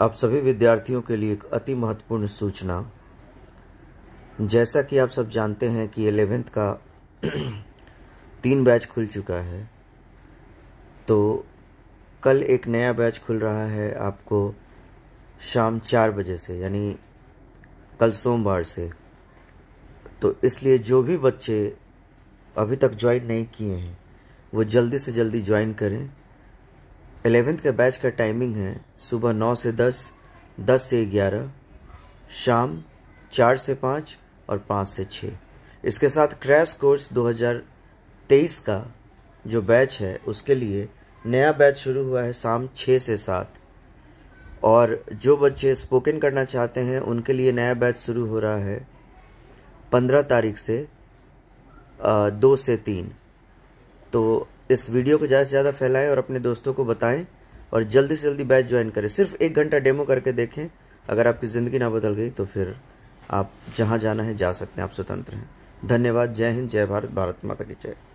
आप सभी विद्यार्थियों के लिए एक अति महत्वपूर्ण सूचना जैसा कि आप सब जानते हैं कि एलेवेंथ का तीन बैच खुल चुका है तो कल एक नया बैच खुल रहा है आपको शाम चार बजे से यानी कल सोमवार से तो इसलिए जो भी बच्चे अभी तक ज्वाइन नहीं किए हैं वो जल्दी से जल्दी ज्वाइन करें एलेवेंथ के बैच का टाइमिंग है सुबह नौ से दस दस से ग्यारह शाम चार से पाँच और पाँच से छः इसके साथ क्रैश कोर्स 2023 का जो बैच है उसके लिए नया बैच शुरू हुआ है शाम छः से सात और जो बच्चे स्पोकन करना चाहते हैं उनके लिए नया बैच शुरू हो रहा है पंद्रह तारीख से दो से तीन तो इस वीडियो को ज़्यादा से ज़्यादा फैलाएं और अपने दोस्तों को बताएं और जल्दी से जल्दी बैच ज्वाइन करें सिर्फ एक घंटा डेमो करके देखें अगर आपकी ज़िंदगी ना बदल गई तो फिर आप जहाँ जाना है जा सकते हैं आप स्वतंत्र हैं धन्यवाद जय हिंद जय भारत भारत माता की जय